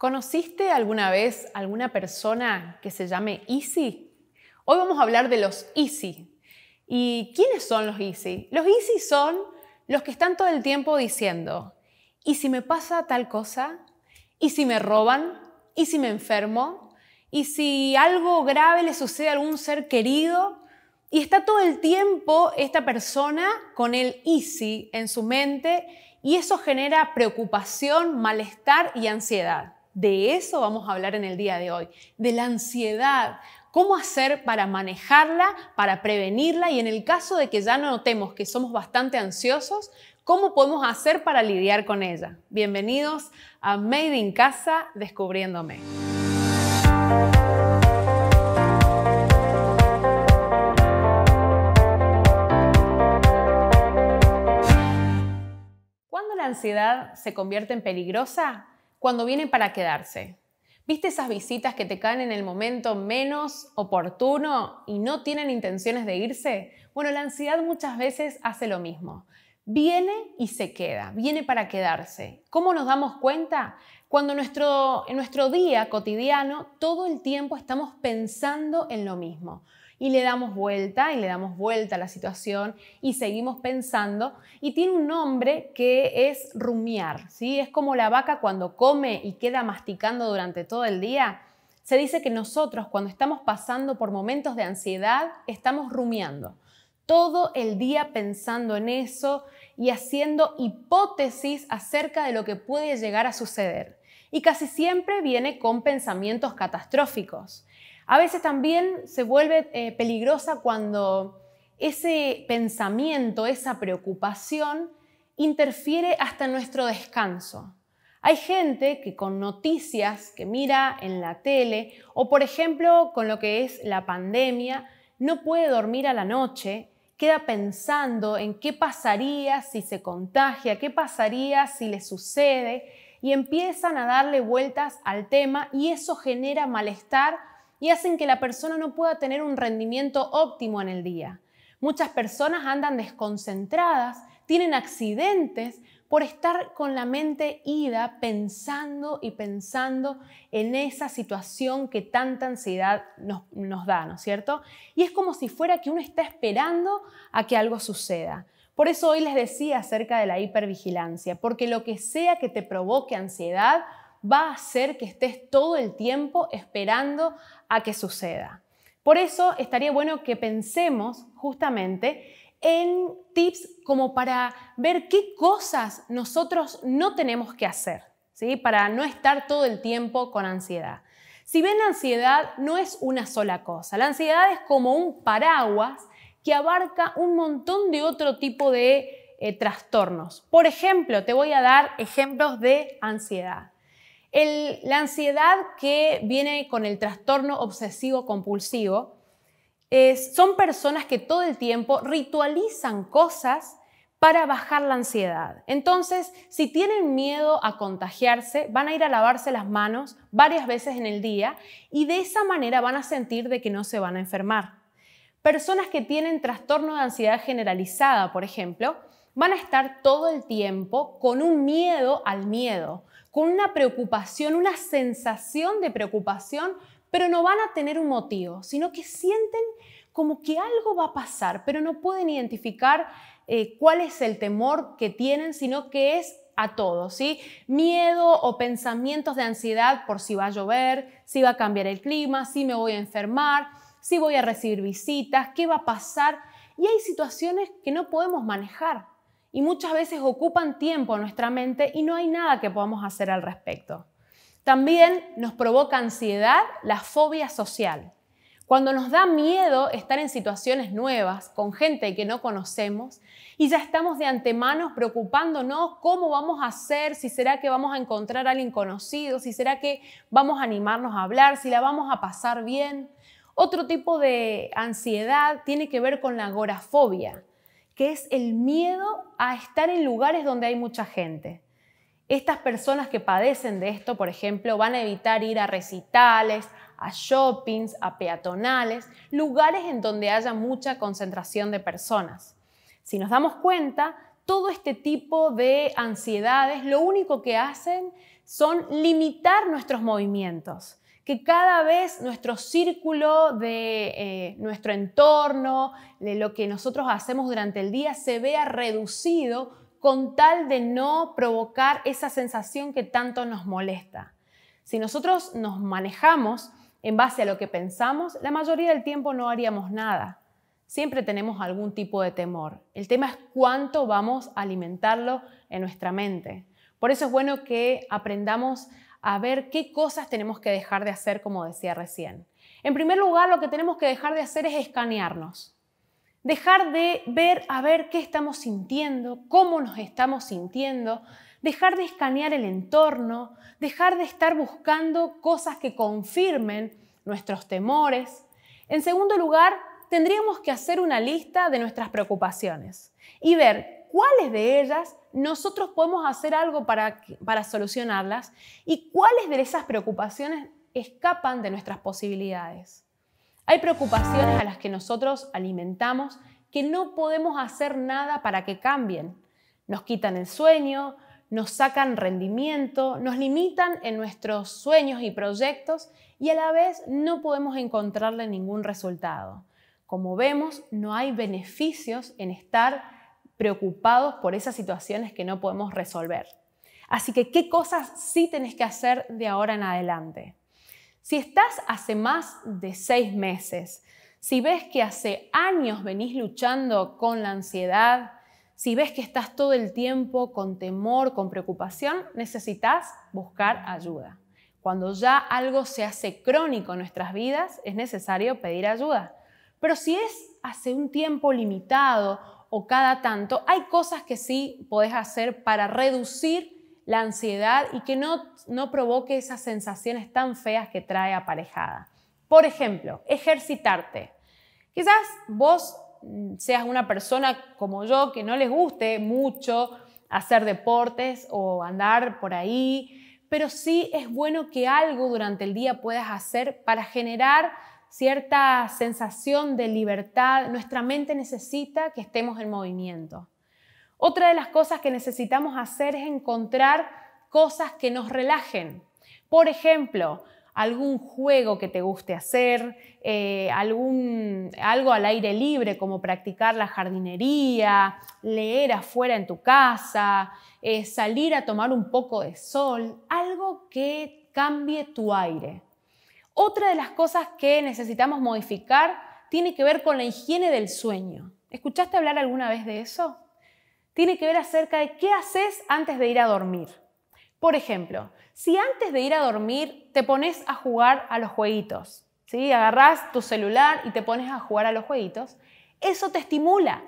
¿Conociste alguna vez alguna persona que se llame Easy? Hoy vamos a hablar de los Easy. ¿Y quiénes son los Easy? Los Easy son los que están todo el tiempo diciendo, ¿y si me pasa tal cosa? ¿Y si me roban? ¿Y si me enfermo? ¿Y si algo grave le sucede a algún ser querido? Y está todo el tiempo esta persona con el easy en su mente y eso genera preocupación, malestar y ansiedad. De eso vamos a hablar en el día de hoy, de la ansiedad. ¿Cómo hacer para manejarla, para prevenirla y en el caso de que ya notemos que somos bastante ansiosos, cómo podemos hacer para lidiar con ella? Bienvenidos a Made in Casa Descubriéndome. ¿Cuándo la ansiedad se convierte en peligrosa? cuando viene para quedarse. ¿Viste esas visitas que te caen en el momento menos oportuno y no tienen intenciones de irse? Bueno, la ansiedad muchas veces hace lo mismo. Viene y se queda, viene para quedarse. ¿Cómo nos damos cuenta? Cuando nuestro, en nuestro día cotidiano todo el tiempo estamos pensando en lo mismo y le damos vuelta y le damos vuelta a la situación y seguimos pensando y tiene un nombre que es rumiar, ¿sí? Es como la vaca cuando come y queda masticando durante todo el día. Se dice que nosotros cuando estamos pasando por momentos de ansiedad estamos rumiando todo el día pensando en eso y haciendo hipótesis acerca de lo que puede llegar a suceder. Y casi siempre viene con pensamientos catastróficos. A veces también se vuelve eh, peligrosa cuando ese pensamiento, esa preocupación interfiere hasta nuestro descanso. Hay gente que con noticias que mira en la tele o por ejemplo con lo que es la pandemia, no puede dormir a la noche, queda pensando en qué pasaría si se contagia, qué pasaría si le sucede y empiezan a darle vueltas al tema y eso genera malestar y hacen que la persona no pueda tener un rendimiento óptimo en el día. Muchas personas andan desconcentradas, tienen accidentes por estar con la mente ida pensando y pensando en esa situación que tanta ansiedad nos, da, ¿no es cierto? Y es como si fuera que uno está esperando a que algo suceda. Por eso hoy les decía acerca de la hipervigilancia, porque lo que sea que te provoque ansiedad, va a hacer que estés todo el tiempo esperando a que suceda. Por eso estaría bueno que pensemos justamente en tips como para ver qué cosas nosotros no tenemos que hacer, para no estar todo el tiempo con ansiedad. Si bien la ansiedad no es una sola cosa, la ansiedad es como un paraguas que abarca un montón de otro tipo de eh, trastornos. Por ejemplo, te voy a dar ejemplos de ansiedad la ansiedad que viene con el trastorno obsesivo compulsivo son personas que todo el tiempo ritualizan cosas para bajar la ansiedad. Entonces, si tienen miedo a contagiarse, van a ir a lavarse las manos varias veces en el día y de esa manera van a sentir de que no se van a enfermar. Personas que tienen trastorno de ansiedad generalizada, por ejemplo, van a estar todo el tiempo con un miedo al miedo, con una preocupación, una sensación de preocupación, pero no van a tener un motivo, sino que sienten como que algo va a pasar, pero no pueden identificar eh, cuál es el temor que tienen, sino que es a todos. ¿sí? Miedo o pensamientos de ansiedad por si va a llover, si va a cambiar el clima, si me voy a enfermar, si voy a recibir visitas, qué va a pasar. Y hay situaciones que no podemos manejar, y muchas veces ocupan tiempo en nuestra mente y no hay nada que podamos hacer al respecto. También nos provoca ansiedad la fobia social. Cuando nos da miedo estar en situaciones nuevas, con gente que no conocemos, y ya estamos de antemano preocupándonos cómo vamos a hacer, si será que vamos a encontrar a alguien conocido, si será que vamos a animarnos a hablar, si la vamos a pasar bien. Otro tipo de ansiedad tiene que ver con la agorafobia que es el miedo a estar en lugares donde hay mucha gente. Estas personas que padecen de esto, por ejemplo, van a evitar ir a recitales, a shoppings, a peatonales, lugares en donde haya mucha concentración de personas. Si nos damos cuenta, todo este tipo de ansiedades lo único que hacen son limitar nuestros movimientos que cada vez nuestro círculo de eh, nuestro entorno, de lo que nosotros hacemos durante el día, se vea reducido con tal de no provocar esa sensación que tanto nos molesta. Si nosotros nos manejamos en base a lo que pensamos, la mayoría del tiempo no haríamos nada. Siempre tenemos algún tipo de temor. El tema es cuánto vamos a alimentarlo en nuestra mente. Por eso es bueno que aprendamos a ver qué cosas tenemos que dejar de hacer, como decía recién. En primer lugar, lo que tenemos que dejar de hacer es escanearnos. Dejar de ver a ver qué estamos sintiendo, cómo nos estamos sintiendo, dejar de escanear el entorno, dejar de estar buscando cosas que confirmen nuestros temores. En segundo lugar, tendríamos que hacer una lista de nuestras preocupaciones y ver cuáles de ellas nosotros podemos hacer algo para, para solucionarlas y cuáles de esas preocupaciones escapan de nuestras posibilidades. Hay preocupaciones a las que nosotros alimentamos que no podemos hacer nada para que cambien. Nos quitan el sueño, nos sacan rendimiento, nos limitan en nuestros sueños y proyectos y a la vez no podemos encontrarle ningún resultado. Como vemos, no hay beneficios en estar preocupados por esas situaciones que no podemos resolver. Así que, ¿qué cosas sí tenés que hacer de ahora en adelante? Si estás hace más de seis meses, si ves que hace años venís luchando con la ansiedad, si ves que estás todo el tiempo con temor, con preocupación, necesitas buscar ayuda. Cuando ya algo se hace crónico en nuestras vidas, es necesario pedir ayuda. Pero si es hace un tiempo limitado o cada tanto, hay cosas que sí podés hacer para reducir la ansiedad y que no, no provoque esas sensaciones tan feas que trae aparejada. Por ejemplo, ejercitarte. Quizás vos mm, seas una persona como yo que no les guste mucho hacer deportes o andar por ahí, pero sí es bueno que algo durante el día puedas hacer para generar cierta sensación de libertad, nuestra mente necesita que estemos en movimiento. Otra de las cosas que necesitamos hacer es encontrar cosas que nos relajen. Por ejemplo, algún juego que te guste hacer, eh, algún, algo al aire libre como practicar la jardinería, leer afuera en tu casa, eh, salir a tomar un poco de sol, algo que cambie tu aire. Otra de las cosas que necesitamos modificar tiene que ver con la higiene del sueño. ¿Escuchaste hablar alguna vez de eso? Tiene que ver acerca de qué haces antes de ir a dormir. Por ejemplo, si antes de ir a dormir te pones a jugar a los jueguitos, ¿sí? agarrás tu celular y te pones a jugar a los jueguitos, eso te estimula,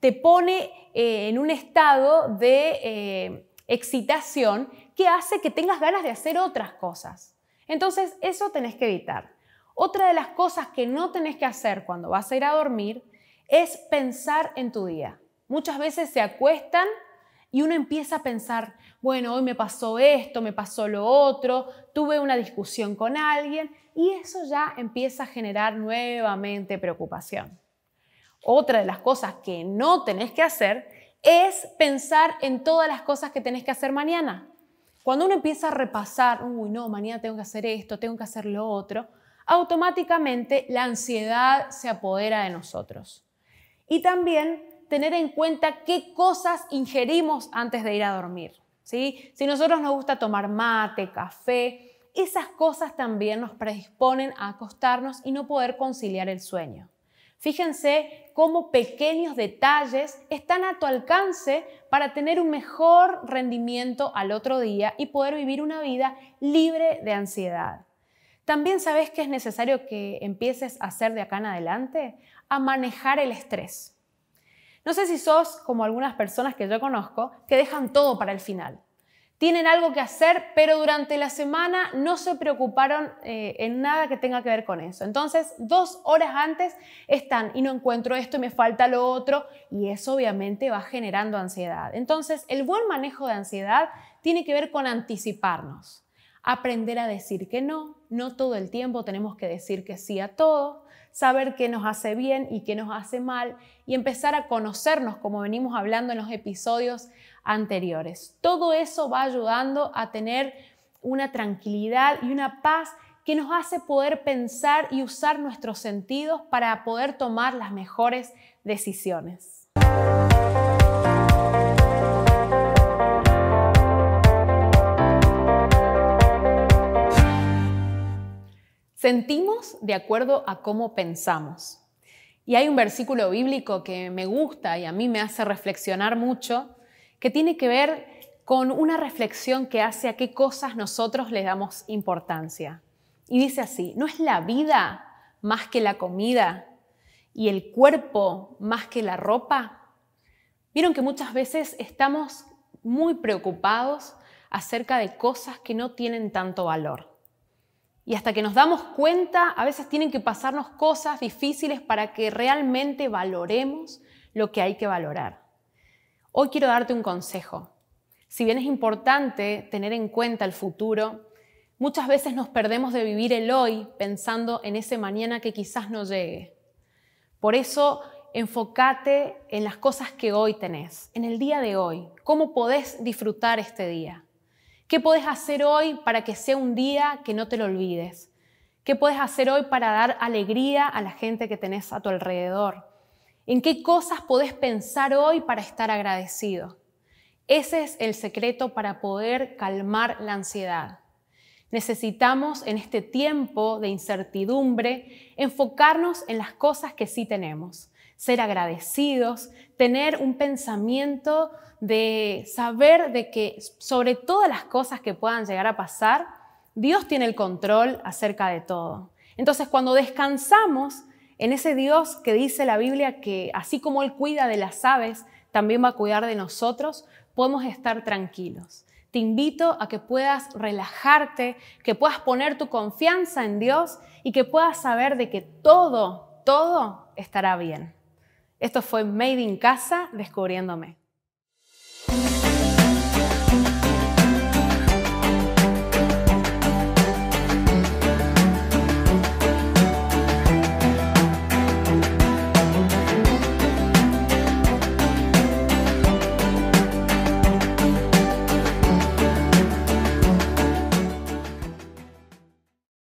te pone eh, en un estado de eh, excitación que hace que tengas ganas de hacer otras cosas. Entonces, eso tenés que evitar. Otra de las cosas que no tenés que hacer cuando vas a ir a dormir es pensar en tu día. Muchas veces se acuestan y uno empieza a pensar, bueno, hoy me pasó esto, me pasó lo otro, tuve una discusión con alguien y eso ya empieza a generar nuevamente preocupación. Otra de las cosas que no tenés que hacer es pensar en todas las cosas que tenés que hacer mañana. Cuando uno empieza a repasar, uy, no, mañana tengo que hacer esto, tengo que hacer lo otro, automáticamente la ansiedad se apodera de nosotros. Y también tener en cuenta qué cosas ingerimos antes de ir a dormir. ¿sí? Si nosotros nos gusta tomar mate, café, esas cosas también nos predisponen a acostarnos y no poder conciliar el sueño. Fíjense cómo pequeños detalles están a tu alcance para tener un mejor rendimiento al otro día y poder vivir una vida libre de ansiedad. También sabes que es necesario que empieces a hacer de acá en adelante, a manejar el estrés. No sé si sos como algunas personas que yo conozco que dejan todo para el final tienen algo que hacer, pero durante la semana no se preocuparon eh, en nada que tenga que ver con eso. Entonces, dos horas antes están y no encuentro esto y me falta lo otro, y eso obviamente va generando ansiedad. Entonces, el buen manejo de ansiedad tiene que ver con anticiparnos, aprender a decir que no, no todo el tiempo tenemos que decir que sí a todo, saber qué nos hace bien y qué nos hace mal, y empezar a conocernos, como venimos hablando en los episodios anteriores. Todo eso va ayudando a tener una tranquilidad y una paz que nos hace poder pensar y usar nuestros sentidos para poder tomar las mejores decisiones. Sentimos de acuerdo a cómo pensamos. Y hay un versículo bíblico que me gusta y a mí me hace reflexionar mucho, que tiene que ver con una reflexión que hace a qué cosas nosotros le damos importancia. Y dice así, ¿no es la vida más que la comida y el cuerpo más que la ropa? Vieron que muchas veces estamos muy preocupados acerca de cosas que no tienen tanto valor. Y hasta que nos damos cuenta, a veces tienen que pasarnos cosas difíciles para que realmente valoremos lo que hay que valorar. Hoy quiero darte un consejo. Si bien es importante tener en cuenta el futuro, muchas veces nos perdemos de vivir el hoy pensando en ese mañana que quizás no llegue. Por eso, enfócate en las cosas que hoy tenés, en el día de hoy. ¿Cómo podés disfrutar este día? ¿Qué podés hacer hoy para que sea un día que no te lo olvides? ¿Qué podés hacer hoy para dar alegría a la gente que tenés a tu alrededor? ¿En qué cosas podés pensar hoy para estar agradecido? Ese es el secreto para poder calmar la ansiedad. Necesitamos en este tiempo de incertidumbre enfocarnos en las cosas que sí tenemos, ser agradecidos, tener un pensamiento de saber de que sobre todas las cosas que puedan llegar a pasar, Dios tiene el control acerca de todo. Entonces cuando descansamos, en ese Dios que dice la Biblia que así como Él cuida de las aves, también va a cuidar de nosotros, podemos estar tranquilos. Te invito a que puedas relajarte, que puedas poner tu confianza en Dios y que puedas saber de que todo, todo estará bien. Esto fue Made in Casa, descubriéndome.